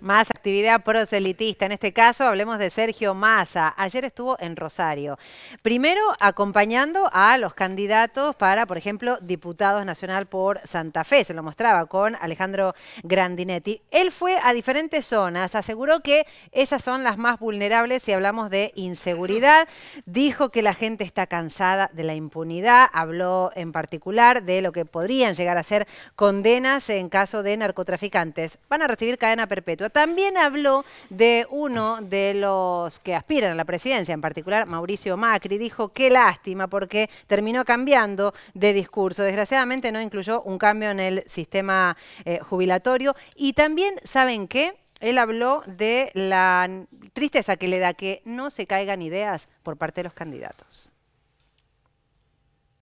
Más actividad proselitista. En este caso hablemos de Sergio Massa. Ayer estuvo en Rosario. Primero acompañando a los candidatos para, por ejemplo, diputados nacional por Santa Fe. Se lo mostraba con Alejandro Grandinetti. Él fue a diferentes zonas. Aseguró que esas son las más vulnerables si hablamos de inseguridad. Dijo que la gente está cansada de la impunidad. Habló en particular de lo que podrían llegar a ser condenas en caso de narcotraficantes. Van a recibir cadena perpetua también habló de uno de los que aspiran a la presidencia, en particular Mauricio Macri. Dijo, qué lástima, porque terminó cambiando de discurso. Desgraciadamente no incluyó un cambio en el sistema eh, jubilatorio. Y también, ¿saben qué? Él habló de la tristeza que le da que no se caigan ideas por parte de los candidatos.